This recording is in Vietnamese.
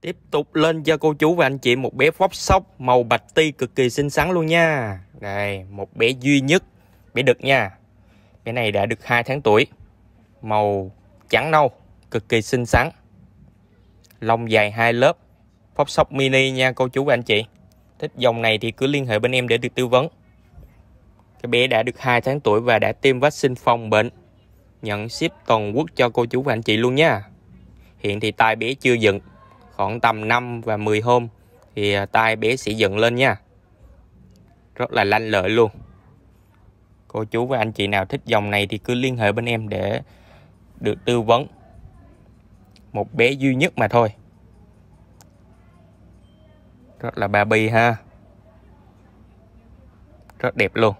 Tiếp tục lên cho cô chú và anh chị một bé phóc sóc màu bạch ti cực kỳ xinh xắn luôn nha. Này, một bé duy nhất, bé đực nha. Bé này đã được 2 tháng tuổi. Màu trắng nâu, cực kỳ xinh xắn. Lông dài hai lớp, phóc sóc mini nha cô chú và anh chị. Thích dòng này thì cứ liên hệ bên em để được tư vấn. Cái bé đã được 2 tháng tuổi và đã tiêm vaccine phòng bệnh. Nhận ship toàn quốc cho cô chú và anh chị luôn nha. Hiện thì tai bé chưa dựng còn tầm 5 và 10 hôm thì à, tai bé sẽ dựng lên nha rất là lanh lợi luôn cô chú và anh chị nào thích dòng này thì cứ liên hệ bên em để được tư vấn một bé duy nhất mà thôi rất là ba bi ha rất đẹp luôn